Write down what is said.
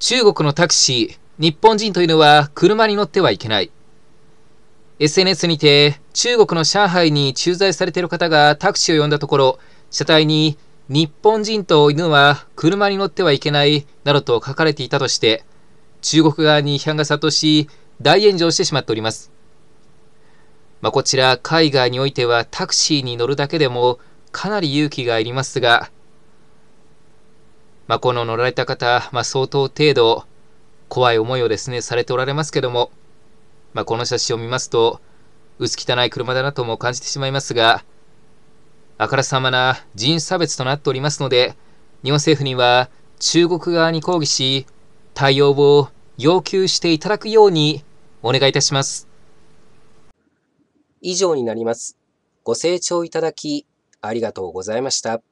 中国のタクシー、日本人というのは車に乗ってはいけない。SNS にて中国の上海に駐在されている方がタクシーを呼んだところ、車体に日本人と犬は車に乗ってはいけないなどと書かれていたとして、中国側に批判が殺到し、大炎上してしまっております。まあ、こちら、海外においてはタクシーに乗るだけでもかなり勇気がいりますが、まあ、この乗られた方、まあ、相当程度、怖い思いをですね、されておられますけども、まあ、この写真を見ますと、薄汚い車だなとも感じてしまいますが、あからさまな人種差別となっておりますので、日本政府には中国側に抗議し、対応を要求していただくようにお願いいたします。以上になります。ご清聴いただき、ありがとうございました。